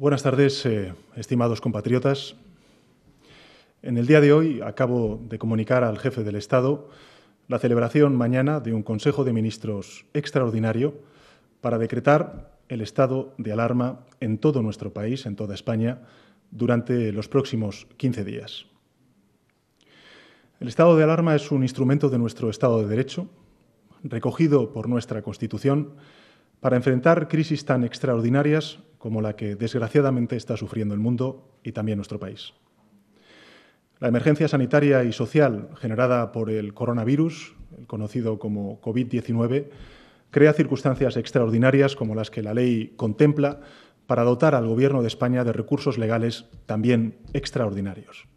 Buenas tardes, eh, estimados compatriotas. En el día de hoy acabo de comunicar al jefe del Estado la celebración mañana de un Consejo de Ministros extraordinario para decretar el estado de alarma en todo nuestro país, en toda España, durante los próximos 15 días. El estado de alarma es un instrumento de nuestro Estado de Derecho, recogido por nuestra Constitución, para enfrentar crisis tan extraordinarias como la que desgraciadamente está sufriendo el mundo y también nuestro país. La emergencia sanitaria y social generada por el coronavirus, el conocido como COVID-19, crea circunstancias extraordinarias como las que la ley contempla para dotar al Gobierno de España de recursos legales también extraordinarios.